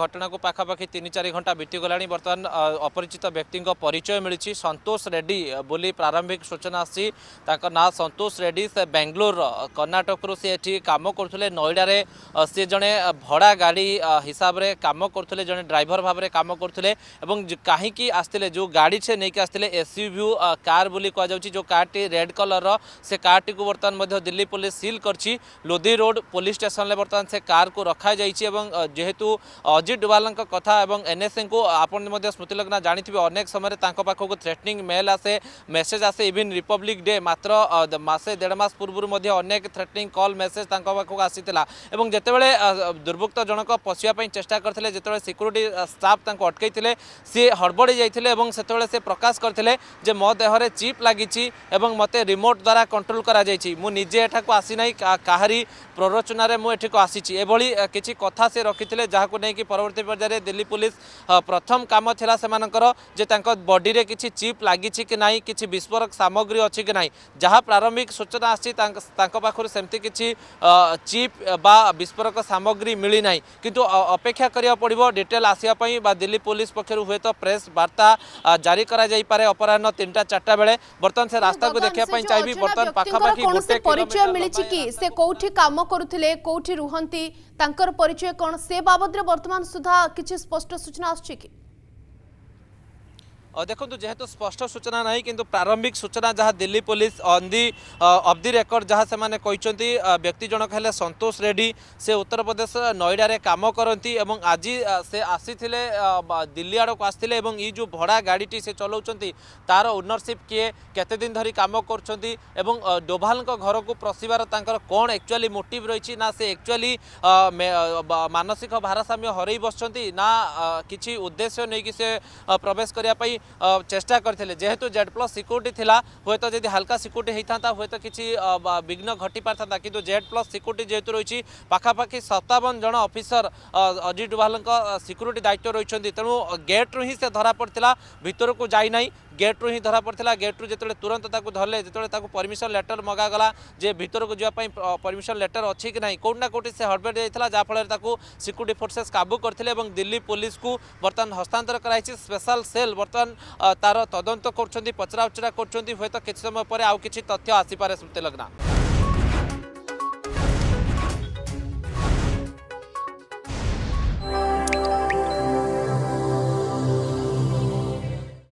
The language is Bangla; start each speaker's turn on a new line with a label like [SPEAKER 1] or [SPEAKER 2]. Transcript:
[SPEAKER 1] ঘটনাকু পাখাপাখি তিন চারি ঘণ্টা বিটিগলা বর্তমান অপরিচিত ব্যক্তি পরিচয় মিছি সন্তোষ রেড্ডি বলে প্রারম্ভিক সূচনা আসছে তাঁর না সন্তোষ রেড্ডি সে বেঙ্গালোর কর্ণাটকর সে এটি কাম করুলে নইডার সে জনে ভড়া গাড়ি হিসাবে কাম করুলে জনে ড্রাইভর ভাবে কাম করুলে এবং কী আসলে যে গাড়ি সে নিয়ে আসলে এসইভি কার বলে কুযাচ্ছে যে কারটি রেড কলর সে কারটি বর্তমান দিল্লি পুলিশ সিল করছি লোদি রোড পুলিশ স্টেসনলে বর্তমান সে কারু রখা যাই এবং যেহেতু ଅଜିତ ଡୁବାଲଙ୍କ କଥା ଏବଂ ଏନ୍ଏସ୍ଏଙ୍କୁ ଆପଣ ମଧ୍ୟ ସ୍ମୃତି ଲଗ୍ନା ଜାଣିଥିବେ ଅନେକ ସମୟରେ ତାଙ୍କ ପାଖକୁ ଥ୍ରେଟନିଂ ମେଲ୍ ଆସେ ମେସେଜ୍ ଆସେ ଇଭିନ୍ ରିପବ୍ଲିକ୍ ଡେ ମାତ୍ର ମାସେ ଦେଢ଼ ମାସ ପୂର୍ବରୁ ମଧ୍ୟ ଅନେକ ଥ୍ରେଟନିଂ କଲ୍ ମେସେଜ୍ ତାଙ୍କ ପାଖକୁ ଆସିଥିଲା ଏବଂ ଯେତେବେଳେ ଦୁର୍ବୃତ୍ତ ଜଣକ ପଶିବା ପାଇଁ ଚେଷ୍ଟା କରିଥିଲେ ଯେତେବେଳେ ସିକ୍ୟୁରିଟି ଷ୍ଟାଫ୍ ତାଙ୍କୁ ଅଟକାଇଥିଲେ ସିଏ ହଡ଼ବଡ଼ି ଯାଇଥିଲେ ଏବଂ ସେତେବେଳେ ସେ ପ୍ରକାଶ କରିଥିଲେ ଯେ ମୋ ଦେହରେ ଚିପ୍ ଲାଗିଛି ଏବଂ ମୋତେ ରିମୋଟ୍ ଦ୍ୱାରା କଣ୍ଟ୍ରୋଲ୍ କରାଯାଇଛି ମୁଁ ନିଜେ ଏଠାକୁ ଆସିନାହିଁ କାହାରି ପ୍ରରୋଚନାରେ ମୁଁ ଏଠିକୁ ଆସିଛି ଏଭଳି କିଛି କଥା ସେ ରଖିଥିଲେ ଯାହାକୁ ନେଇକି পরবর্তী পর্যায়ে দিল্লী পুলিশ প্রথম কাম লা সে যে তাঁর বডিরে কিছু চিপ লাগিছি কি না কিছু বিস্ফোরক সামগ্রী অছি কি না যা প্রারম্ভিক সূচনা আসছে তাঁর পাখু সেমতি কিছু চিপ বা বিস্ফোরক সামগ্রী মিলি না কিন্তু অপেক্ষা করা পড়ব ডিটেল আসা বা দিল্লী পুলিশ পক্ষ হুয়েত প্রেস বার্তা জারি করা যাইপারে অপরাহ্ন তিনটা চারটা বেড়ে বর্তমান সে রাস্তাকে দেখা চাইবি বর্তমান পাখাপাখি গোটে পরিচয় মিলিছি কি সে কোটি কাম করুলে কোটি রুহতি তাঁর পরিচয় কোণ সে বাবদরে বর্তমান सुधा किसी स्पष्ट सूचना आ देखो जेहेतु स्पष्ट सूचना नहीं कि प्रारंभिक सूचना जहाँ Delhi police on the off the record जहाँ से मैंने कही uh, व्यक्ति जनक है सतोष रेड्डी से उत्तर प्रदेश uh, नईडे कम करती आज uh, से आसी दिल्ली आड़ आड़क आ जो भड़ा गाड़ी से चलाउंट तार ओनरसीप किए केतन धरी कम कर डोभाल घर को प्रसवर तर कौन एक्चुअली मोटिव रही से एक्चुअली मानसिक भारसाम्य हर बस ना किसी उद्देश्य नहीं कि से प्रवेश करने চেষ্টা করে যেহেতু জেড প্লস সিকুরিটি লা হয়তো যদি হালকা সিকুরিটি হয়ে থাকে হয়তো কিছু বিঘ্ন ঘটি পারিথা কিন্তু জেড প্লস সিকুরিটি যেহেতু রয়েছে পাখাপাখি সতাবন জন অফিসর অজিত ডুভাল সিকুরিটি দায়িত্ব রয়েছেন তেমন গেট্রু হি সে ধরা পড়ে ভিতরক যাই না গেট্রু হি ধরা পড়া গেট্রু যেত তুরন্ত তাকে ধরলে যেত তাকে পরমিশন লেটর মগাগলা যে ভিতরক যাওয়া পরমিশন লেটর অছি কি না কোটি না কোটি সে হটবেট যাই যাফলের তাকে সিকুরিটি ফোর্সেস কাবু করে এবং দিল্লি পুলিশ কু বর্তমান হস্তান্তর করা হয়েছে স্পেশাল সেল বর্তমান তার তদন্ত করছেন পচরাউচরা করছেন হয়তো কিছু সময় পরে আউ কিছু তথ্য আসিপারে স্মৃতি লগ্না